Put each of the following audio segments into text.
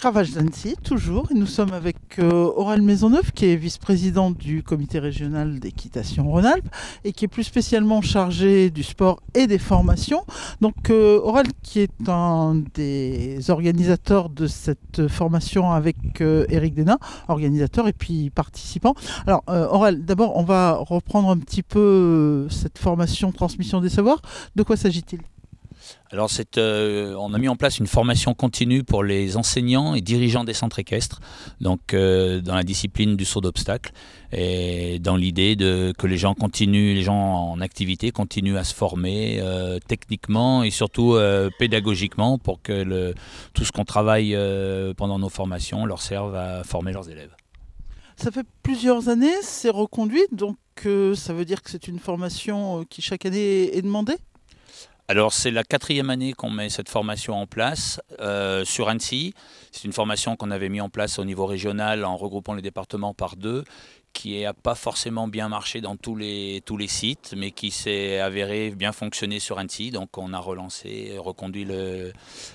Cravage d'Annecy, toujours. nous sommes avec euh, Aurel Maisonneuve, qui est vice-présidente du comité régional d'équitation Rhône-Alpes et qui est plus spécialement chargé du sport et des formations. Donc, euh, Aurel, qui est un des organisateurs de cette formation avec euh, Éric Eric Dena, organisateur et puis participant. Alors, Aurel, d'abord, on va reprendre un petit peu cette formation transmission des savoirs. De quoi s'agit-il alors, euh, on a mis en place une formation continue pour les enseignants et dirigeants des centres équestres, donc euh, dans la discipline du saut d'obstacle, et dans l'idée que les gens continuent, les gens en activité continuent à se former euh, techniquement et surtout pédagogiquement pour que tout ce qu'on travaille pendant nos formations leur serve à former leurs élèves. Ça fait plusieurs années, c'est reconduit, donc ça veut dire que c'est une formation qui chaque année est demandée alors c'est la quatrième année qu'on met cette formation en place euh, sur Annecy. C'est une formation qu'on avait mis en place au niveau régional en regroupant les départements par deux, qui n'a pas forcément bien marché dans tous les, tous les sites, mais qui s'est avéré bien fonctionner sur Annecy. Donc on a relancé, reconduit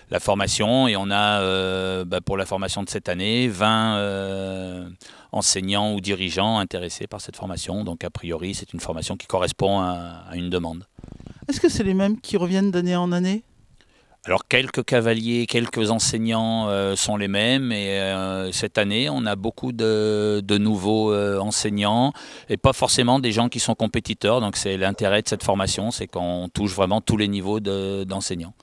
la formation et on a euh, bah, pour la formation de cette année 20 euh, enseignants ou dirigeants intéressés par cette formation. Donc a priori c'est une formation qui correspond à une demande. Est-ce que c'est les mêmes qui reviennent d'année en année alors quelques cavaliers, quelques enseignants euh, sont les mêmes et euh, cette année on a beaucoup de, nouveaux euh, enseignants et pas forcément des gens qui sont compétiteurs. Donc c'est l'intérêt de cette formation, c'est qu'on touche vraiment tous les niveaux d'enseignants.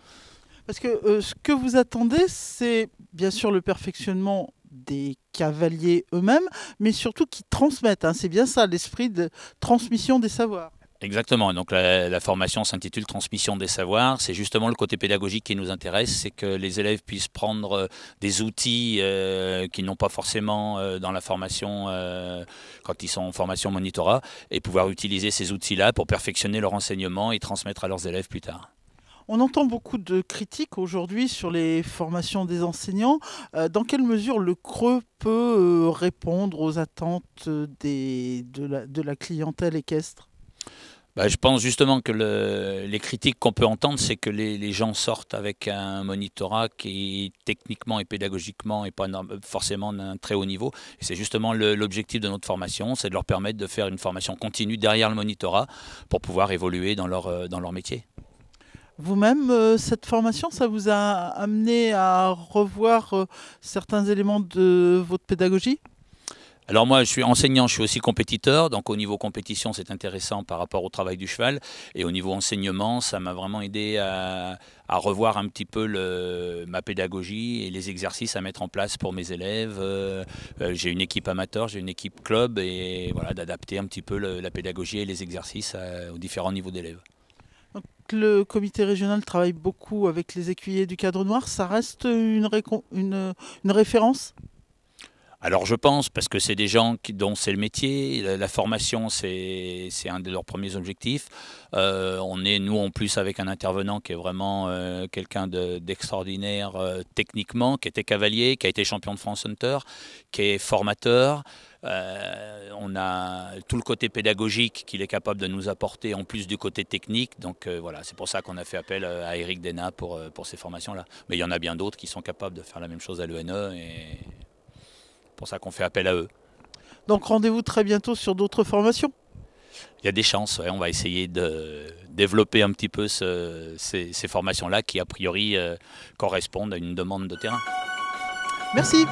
Parce que ce que vous attendez, c'est bien sûr le perfectionnement des cavaliers eux-mêmes, mais surtout qui transmettent. Hein. C'est bien ça l'esprit de transmission des savoirs. Exactement. Donc la, formation s'intitule Transmission des savoirs. C'est justement le côté pédagogique qui nous intéresse, c'est que les élèves puissent prendre euh, des outils euh, qu'ils n'ont pas forcément euh, dans la formation quand ils sont en formation monitorat et pouvoir utiliser ces outils-là pour perfectionner leur enseignement et transmettre à leurs élèves plus tard. On entend beaucoup de critiques aujourd'hui sur les formations des enseignants. Dans quelle mesure le creux peut répondre aux attentes de la clientèle équestre bah, je pense justement que les critiques qu'on peut entendre, c'est que les, gens sortent avec un monitorat qui techniquement et pédagogiquement n'est pas forcément d'un très haut niveau. C'est justement l'objectif de notre formation, c'est de leur permettre de faire une formation continue derrière le monitorat pour pouvoir évoluer dans leur, euh, dans leur métier. Vous-même, euh, cette formation, ça vous a amené à revoir euh, certains éléments de votre pédagogie alors moi, je suis enseignant, je suis aussi compétiteur, donc au niveau compétition, c'est intéressant par rapport au travail du cheval, et au niveau enseignement, ça m'a vraiment aidé à, revoir un petit peu ma pédagogie et les exercices à mettre en place pour mes élèves. Euh, euh, j'ai une équipe amateur, j'ai une équipe club, et voilà, d'adapter un petit peu la pédagogie et les exercices euh, aux différents niveaux d'élèves. le comité régional travaille beaucoup avec les écuyers du cadre noir. Ça reste une référence alors je pense, parce que c'est des gens qui, dont c'est le métier, la, formation c'est un de leurs premiers objectifs. Euh, on est, nous en plus, avec un intervenant qui est vraiment euh, quelqu'un d'extraordinaire euh, techniquement, qui était cavalier, qui a été champion de France Hunter, qui est formateur. on a tout le côté pédagogique qu'il est capable de nous apporter en plus du côté technique. Donc voilà, c'est pour ça qu'on a fait appel à Eric Dena pour, pour ces formations-là. Mais il y en a bien d'autres qui sont capables de faire la même chose à l'ENE c'est pour ça qu'on fait appel à eux. Donc rendez-vous très bientôt sur d'autres formations Il y a des chances, on va essayer de développer un petit peu ces, formations-là qui a priori euh, correspondent à une demande de terrain. Merci.